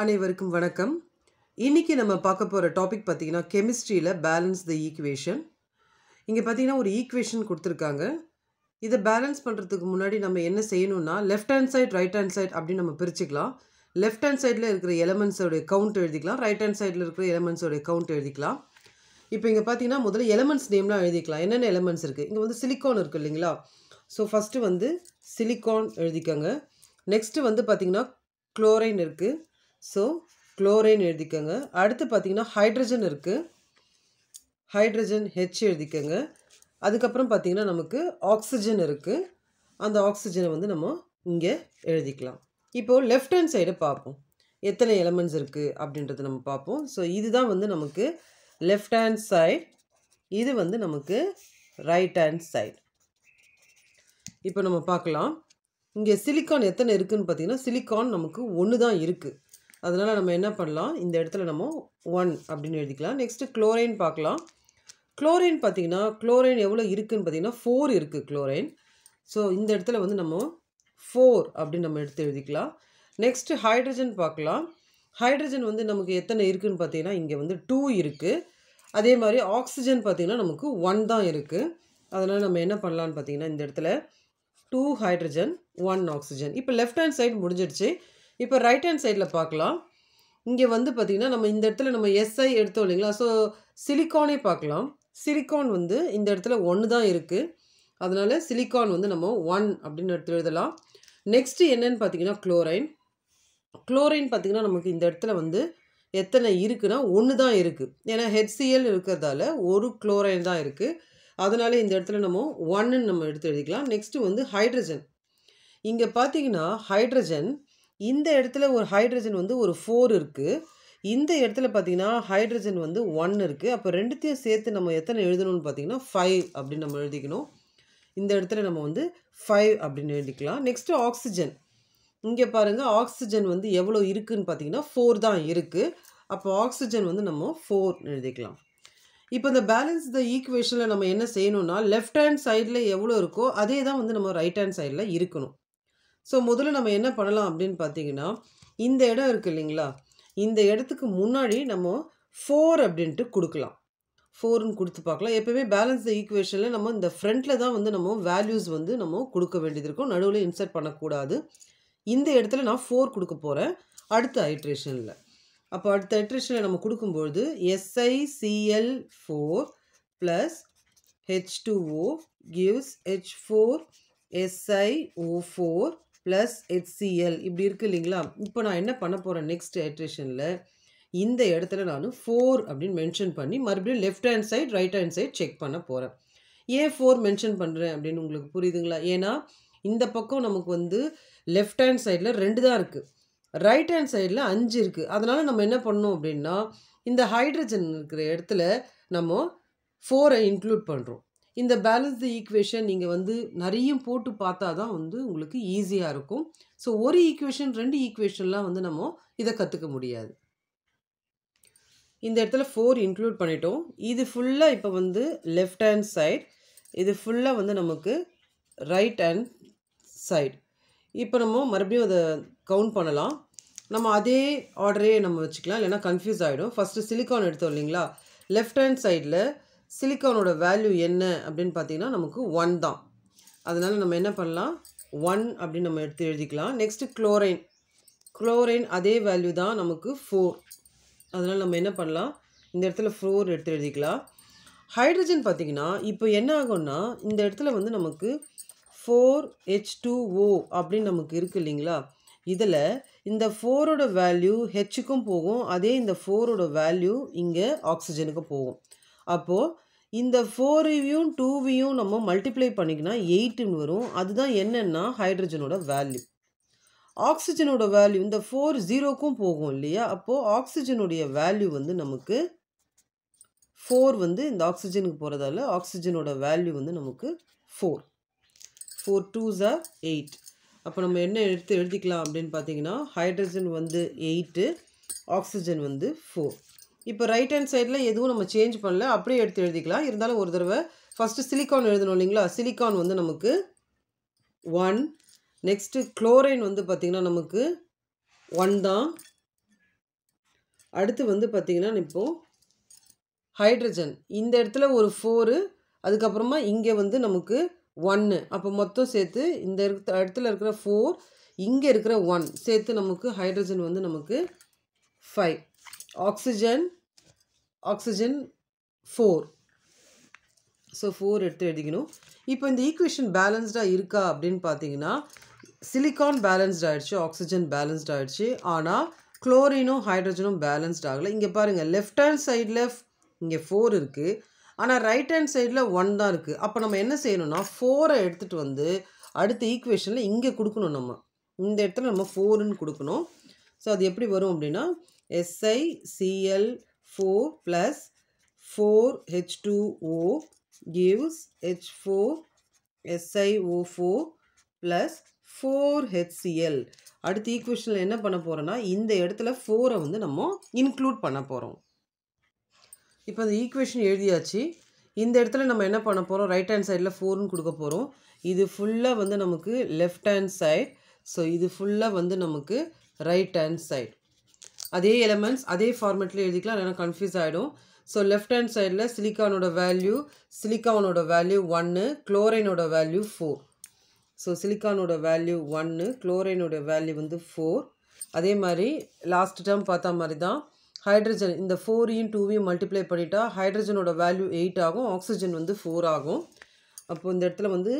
அனைவருக்கும் வணக்கம் இன்றைக்கி நம்ம பார்க்க போகிற டாபிக் பார்த்திங்கன்னா கெமிஸ்ட்ரியில் பேலன்ஸ் த ஈக்குவேஷன் இங்கே பார்த்திங்கன்னா ஒரு ஈக்குவேஷன் கொடுத்துருக்காங்க இதை பேலன்ஸ் பண்ணுறதுக்கு முன்னாடி நம்ம என்ன செய்யணும்னா left hand side right hand side அப்படின்னு நம்ம பிரிச்சுக்கலாம் லெஃப்ட் ஹேண்ட் சைடில் இருக்கிற எலமெண்ட்ஸோடைய கவுண்ட் எழுதிக்கலாம் ரைட் ஹேண்ட் சைடில் இருக்கிற எலமெண்ட்ஸோடைய கவுண்ட் எழுதிக்கலாம் இப்போ இங்கே பார்த்தீங்கன்னா முதல்ல எலமெண்ட்ஸ் நேம்லாம் எழுதிக்கலாம் என்னென்ன எலமெண்ட்ஸ் இருக்குது இங்கே வந்து சிலிக்கான் இருக்குது இல்லைங்களா ஸோ ஃபஸ்ட்டு வந்து சிலிக்கான் எழுதிக்கோங்க நெக்ஸ்ட்டு வந்து பார்த்திங்கன்னா குளோரைன் இருக்குது ஸோ குளோரைன் எழுதிக்கோங்க அடுத்து பார்த்திங்கன்னா ஹைட்ரஜன் இருக்குது ஹைட்ரஜன் ஹெச் எழுதிக்கோங்க அதுக்கப்புறம் பார்த்திங்கன்னா நமக்கு ஆக்சிஜன் இருக்குது அந்த ஆக்சிஜனை வந்து நம்ம இங்கே எழுதிக்கலாம் இப்போது லெஃப்ட் ஹேண்ட் சைடு பார்ப்போம் எத்தனை எலமெண்ட்ஸ் இருக்குது அப்படின்றத நம்ம பார்ப்போம் ஸோ இதுதான் வந்து நமக்கு லெஃப்ட் ஹேண்ட் சைடு இது வந்து நமக்கு ரைட் ஹேண்ட் சைடு இப்போ நம்ம பார்க்கலாம் இங்கே சிலிக்கான் எத்தனை இருக்குதுன்னு பார்த்தீங்கன்னா சிலிக்கான் நமக்கு ஒன்று தான் இருக்குது அதனால் நம்ம என்ன பண்ணலாம் இந்த இடத்துல நம்ம ஒன் அப்படின்னு எழுதிக்கலாம் நெக்ஸ்ட்டு குளோரைன் பார்க்கலாம் குளோரைன் பார்த்திங்கன்னா குளோரைன் எவ்வளோ இருக்குதுன்னு பார்த்திங்கன்னா ஃபோர் இருக்குது குளோரைன் ஸோ இந்த இடத்துல வந்து நம்ம ஃபோர் அப்படின்னு நம்ம எடுத்து எழுதிக்கலாம் நெக்ஸ்ட்டு ஹைட்ரஜன் பார்க்கலாம் ஹைட்ரஜன் வந்து நமக்கு எத்தனை இருக்குதுன்னு பார்த்தீங்கன்னா இங்கே வந்து டூ இருக்குது அதே மாதிரி ஆக்சிஜன் பார்த்திங்கன்னா நமக்கு ஒன் தான் இருக்குது அதனால் நம்ம என்ன பண்ணலான்னு பார்த்தீங்கன்னா இந்த இடத்துல டூ ஹைட்ரஜன் ஒன் ஆக்சிஜன் இப்போ லெஃப்ட் ஹேண்ட் சைடு முடிஞ்சிடுச்சு இப்போ ரைட் ஹேண்ட் சைடில் பார்க்கலாம் இங்கே வந்து பார்த்திங்கன்னா நம்ம இந்த இடத்துல நம்ம எஸ்ஐ எடுத்தோம் இல்லைங்களா ஸோ சிலிக்கானே பார்க்கலாம் சிலிக்கான் வந்து இந்த இடத்துல ஒன்று தான் இருக்குது அதனால் சிலிக்கான் வந்து நம்ம ஒன் அப்படின்னு எடுத்து எழுதலாம் நெக்ஸ்ட்டு என்னென்னு பார்த்தீங்கன்னா குளோரைன் குளோரைன் பார்த்திங்கன்னா நமக்கு இந்த இடத்துல வந்து எத்தனை இருக்குன்னா ஒன்று தான் இருக்குது ஏன்னா ஹெச்சிஎல் இருக்கிறதால ஒரு குளோரைன் தான் இருக்குது அதனால இந்த இடத்துல நம்ம ஒன்னுன்னு நம்ம எடுத்து எழுதிக்கலாம் நெக்ஸ்ட்டு வந்து ஹைட்ரஜன் இங்கே பார்த்தீங்கன்னா ஹைட்ரஜன் இந்த இடத்துல ஒரு ஹைட்ரஜன் வந்து ஒரு ஃபோர் இருக்குது இந்த இடத்துல பார்த்தீங்கன்னா ஹைட்ரஜன் வந்து ஒன் இருக்குது அப்போ ரெண்டுத்தையும் சேர்த்து நம்ம எத்தனை எழுதணும்னு பார்த்தீங்கன்னா ஃபைவ் அப்படின்னு நம்ம எழுதிக்கணும் இந்த இடத்துல நம்ம வந்து ஃபைவ் அப்படின்னு எழுதிக்கலாம் நெக்ஸ்ட்டு ஆக்சிஜன் இங்கே பாருங்கள் ஆக்சிஜன் வந்து எவ்வளோ இருக்குதுன்னு பார்த்தீங்கன்னா ஃபோர் தான் இருக்குது அப்போ ஆக்சிஜன் வந்து நம்ம ஃபோர் எழுதிக்கலாம் இப்போ இந்த பேலன்ஸ் த ஈக்குவேஷனில் நம்ம என்ன செய்யணும்னா லெஃப்ட் ஹேண்ட் சைடில் எவ்வளோ இருக்கோ அதே தான் வந்து நம்ம ரைட் ஹேண்ட் சைடில் இருக்கணும் ஸோ முதல்ல நம்ம என்ன பண்ணலாம் அப்படின்னு பார்த்தீங்கன்னா இந்த இடம் இருக்குது இல்லைங்களா இந்த இடத்துக்கு முன்னாடி நம்ம ஃபோர் அப்படின்ட்டு கொடுக்கலாம் ஃபோர்னு கொடுத்து பார்க்கலாம் எப்போயுமே பேலன்ஸ் ஈக்குவேஷனில் நம்ம இந்த ஃப்ரண்ட்டில் தான் வந்து நம்ம வேல்யூஸ் வந்து நம்ம கொடுக்க வேண்டியது இருக்கும் நடுவில் இன்சர்ட் பண்ணக்கூடாது இந்த இடத்துல நான் ஃபோர் கொடுக்க போகிறேன் அடுத்த ஹைட்ரேஷனில் அப்போ அடுத்த ஹைட்ரேஷனில் நம்ம கொடுக்கும்பொழுது S I C L four plus H two O gives H four S I O four plus H C L இப்படி இருக்குது இல்லைங்களா இப்போ நான் என்ன பண்ண போகிறேன் நெக்ஸ்ட் ஹைட்ரேஷனில் இந்த இடத்துல நான் ஃபோர் அப்படின்னு மென்ஷன் பண்ணி மறுபடியும் left hand side right hand side check பண்ண போகிறேன் ஏன் ஃபோர் மென்ஷன் பண்ணுறேன் அப்படின்னு உங்களுக்கு புரியுதுங்களா ஏன்னா இந்த பக்கம் நமக்கு வந்து லெஃப்ட் ஹேண்ட் சைடில் ரெண்டு தான் இருக்குது ரைட் ஹேண்ட் சைடில் அஞ்சு இருக்குது அதனால் நம்ம என்ன பண்ணோம் அப்படின்னா இந்த ஹைட்ரஜன் இருக்கிற இடத்துல நம்ம ஃபோரை இன்க்ளூட் பண்ணுறோம் இந்த பேலன்ஸ்டு ஈக்குவேஷன் நீங்கள் வந்து நிறைய போட்டு பார்த்தா தான் வந்து உங்களுக்கு ஈஸியாக இருக்கும் ஸோ ஒரு ஈக்குவேஷன் ரெண்டு ஈக்குவேஷன்லாம் வந்து நம்ம இதை கற்றுக்க முடியாது இந்த இடத்துல ஃபோர் இன்க்ளூட் பண்ணிட்டோம் இது ஃபுல்லாக இப்போ வந்து லெஃப்ட் ஹேண்ட் சைட் இது ஃபுல்லாக வந்து நமக்கு ரைட் ஹேண்ட் சைட் இப்போ நம்ம மறுபடியும் அதை கவுண்ட் பண்ணலாம் நம்ம அதே ஆர்டரே நம்ம வச்சுக்கலாம் இல்லைனா கன்ஃபியூஸ் ஆகிடும் ஃபஸ்ட்டு சிலிக்கான் எடுத்தோம் இல்லைங்களா லெஃப்ட் ஹேண்ட் சைடில் சிலிக்கானோட வேல்யூ என்ன அப்படின்னு பார்த்தீங்கன்னா நமக்கு ஒன் தான் அதனால் நம்ம என்ன பண்ணலாம் ஒன் அப்படின்னு நம்ம எடுத்து எழுதிக்கலாம் நெக்ஸ்ட்டு குளோரைன் குளோரைன் அதே வேல்யூ தான் நமக்கு ஃபோர் அதனால் நம்ம என்ன பண்ணலாம் இந்த இடத்துல ஃபோர் எடுத்து எழுதிக்கலாம் ஹைட்ரஜன் பார்த்திங்கன்னா இப்போ என்ன ஆகும்னா இந்த இடத்துல வந்து நமக்கு ஃபோர் ஹெச் டூ ஓ அப்படின்னு நமக்கு இருக்குது இல்லைங்களா இதில் இந்த ஃபோரோட வேல்யூ ஹெச்சுக்கும் போகும் அதே இந்த ஃபோரோட வேல்யூ இங்கே ஆக்சிஜனுக்கும் போகும் அப்போது இந்த ஃபோரையும் டூவையும் நம்ம மல்டிப்ளை பண்ணிக்கினா எயிட்டுன்னு வரும் அதுதான் என்னென்னா ஹைட்ரஜனோட வேல்யூ ஆக்சிஜனோட வேல்யூ இந்த ஃபோர் ஜீரோக்கும் போகும் இல்லையா அப்போது ஆக்சிஜனுடைய வேல்யூ வந்து நமக்கு ஃபோர் வந்து இந்த ஆக்சிஜனுக்கு போகிறதால ஆக்சிஜனோட வேல்யூ வந்து நமக்கு ஃபோர் ஃபோர் டூ ஜார் எயிட் அப்போ நம்ம என்ன எடுத்து எழுதிக்கலாம் அப்படின்னு பார்த்தீங்கன்னா ஹைட்ரஜன் வந்து எயிட்டு ஆக்சிஜன் வந்து ஃபோர் இப்போ ரைட் ஹேண்ட் சைடில் எதுவும் நம்ம சேஞ்ச் பண்ணல அப்படியே எடுத்து எழுதிக்கலாம் இருந்தாலும் ஒரு தடவை ஃபஸ்ட்டு சிலிக்கான் எழுதணும் இல்லைங்களா சிலிக்கான் வந்து நமக்கு ஒன் நெக்ஸ்ட்டு குளோரைன் வந்து பார்த்திங்கன்னா நமக்கு ஒன் தான் அடுத்து வந்து பார்த்திங்கன்னா இப்போது ஹைட்ரஜன் இந்த இடத்துல ஒரு ஃபோரு அதுக்கப்புறமா இங்கே வந்து நமக்கு ஒன்று அப்போ மொத்தம் சேர்த்து இந்த இடத்துல இருக்கிற ஃபோர் இங்கே இருக்கிற ஒன் சேர்த்து நமக்கு ஹைட்ரஜன் வந்து நமக்கு five oxygen oxygen four so four எடுத்து எழுதிக்கணும் இப்போ இந்த ஈக்குவேஷன் பேலன்ஸ்டாக இருக்கா அப்படின்னு பார்த்தீங்கன்னா சிலிக்கான் பேலன்ஸ்ட் ஆகிடுச்சு ஆக்சிஜன் பேலன்ஸ்ட் ஆகிடுச்சு ஆனால் குளோரினும் ஹைட்ரஜனும் பேலன்ஸ்ட் ஆகலை இங்கே பாருங்கள் லெஃப்ட் ஹேண்ட் சைடில் இங்கே ஃபோர் இருக்குது ஆனால் ரைட் ஹேண்ட் சைடில் ஒன் தான் இருக்குது அப்போ நம்ம என்ன செய்யணும்னா ஃபோரை எடுத்துகிட்டு வந்து அடுத்த ஈக்குவேஷனில் இங்கே கொடுக்கணும் நம்ம இந்த இடத்துல நம்ம ஃபோருன்னு கொடுக்கணும் ஸோ அது எப்படி வரும் அப்படின்னா S I C L four plus four H two O gives H4 SiO4 plus 4HCl அடுத்த ஈக்குவேஷனில் என்ன பண்ண போகிறோன்னா இந்த இடத்துல ஃபோரை வந்து நம்ம இன்க்ளூட் பண்ண போகிறோம் இப்போ அந்த ஈக்குவேஷன் எழுதியாச்சு இந்த இடத்துல நம்ம என்ன பண்ண போகிறோம் ரைட் ஹேண்ட் சைடில் ஃபோர்னு கொடுக்க போகிறோம் இது ஃபுல்லாக வந்து நமக்கு லெஃப்ட் ஹேண்ட் சைட் ஸோ இது ஃபுல்லாக வந்து நமக்கு ரைட் ஹேண்ட் சைட் அதே elements அதே formatல் எழுதிக்கலாம் இல்லைனா கன்ஃபியூஸ் ஆகிடும் ஸோ லெஃப்ட் ஹேண்ட் சைடில் சிலிக்கானோட வேல்யூ சிலிக்கானோட வேல்யூ ஒன்று குளோரைனோட வேல்யூ ஃபோர் ஸோ சிலிக்கானோட வேல்யூ ஒன்று குளோரைனோட வேல்யூ வந்து ஃபோர் அதே மாதிரி லாஸ்ட் டேர்ம் பார்த்தா மாதிரி தான் ஹைட்ரஜன் இந்த ஃபோரையும் டூவையும் மல்டிப்ளை பண்ணிட்டா ஹைட்ரஜனோட வேல்யூ எயிட் ஆகும் ஆக்சிஜன் வந்து ஃபோர் ஆகும் அப்போது இந்த இடத்துல வந்து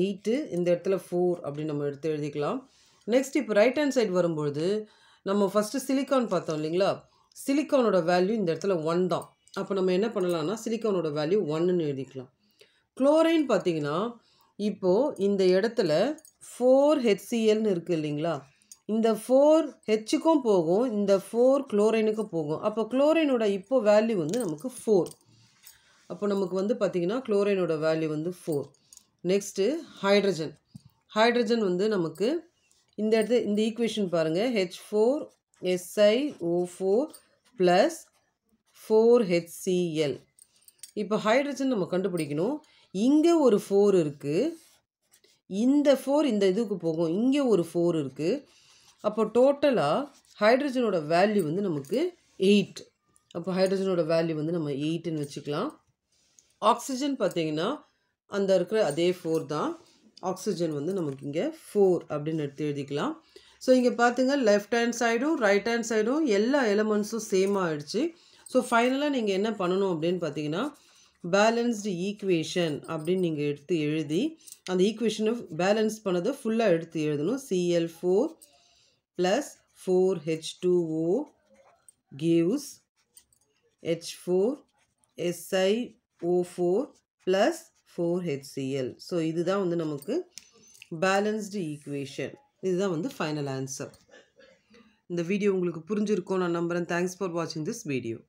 எயிட்டு இந்த இடத்துல ஃபோர் அப்படின்னு நம்ம எடுத்து எழுதிக்கலாம் நெக்ஸ்ட் இப்போ ரைட் ஹேண்ட் சைடு வரும்பொழுது நம்ம ஃபஸ்ட்டு சிலிக்கான் பார்த்தோம் இல்லைங்களா சிலிக்கானோட வேல்யூ இந்த இடத்துல ஒன் தான் அப்போ நம்ம என்ன பண்ணலாம்னா சிலிக்கானோட வேல்யூ ஒன்னுன்னு எழுதிக்கலாம் குளோரைன் பார்த்தீங்கன்னா இப்போது இந்த இடத்துல ஃபோர் ஹெச்சிஎல்னு இருக்குது இல்லைங்களா இந்த ஃபோர் ஹெச்சுக்கும் போகும் இந்த ஃபோர் குளோரைனுக்கும் போகும் அப்போ குளோரைனோட இப்போ வேல்யூ வந்து நமக்கு ஃபோர் அப்போ நமக்கு வந்து பார்த்திங்கன்னா குளோரைனோட வேல்யூ வந்து ஃபோர் நெக்ஸ்ட்டு ஹைட்ரஜன் ஹைட்ரஜன் வந்து நமக்கு இந்த இடத்து இந்த ஈக்குவேஷன் பாருங்கள் H four S I O four plus four H C L இப்போ ஹைட்ரஜன் நம்ம கண்டுபிடிக்கணும் இங்கே ஒரு ஃபோர் இருக்குது இந்த ஃபோர் இந்த இதுக்கு போகும் இங்கே ஒரு ஃபோர் இருக்குது அப்போ டோட்டலாக ஹைட்ரஜனோட வேல்யூ வந்து நமக்கு எயிட் அப்போ ஹைட்ரஜனோட வேல்யூ வந்து நம்ம எயிட்டுன்னு வச்சுக்கலாம் ஆக்சிஜன் பார்த்திங்கன்னா அந்த இருக்கிற அதே ஃபோர் தான் ஆக்சிஜன் வந்து நமக்கு இங்கே ஃபோர் அப்படின்னு எடுத்து எழுதிக்கலாம் ஸோ இங்கே பார்த்துங்க லெஃப்ட் ஹேண்ட் சைடும் ரைட் ஹேண்ட் சைடும் எல்லா எலமெண்ட்ஸும் சேம் ஆகிடுச்சு ஸோ ஃபைனலாக நீங்கள் என்ன பண்ணணும் அப்படின்னு பார்த்தீங்கன்னா பேலன்ஸ்டு ஈக்குவேஷன் அப்படின்னு நீங்கள் எடுத்து எழுதி அந்த ஈக்குவேஷனை பேலன்ஸ் பண்ணதை ஃபுல்லாக எடுத்து எழுதணும் C L four plus four H two O gives H four S I O four plus four So, so இதுதான் வந்து நமக்கு பேலன்ஸ்டு ஈக்குவேஷன் இதுதான் வந்து ஃபைனல் ஆன்சர் இந்த வீடியோ உங்களுக்கு புரிஞ்சிருக்கும் நான் நம்புகிறேன் தேங்க்ஸ் ஃபார் வாட்சிங் திஸ் வீடியோ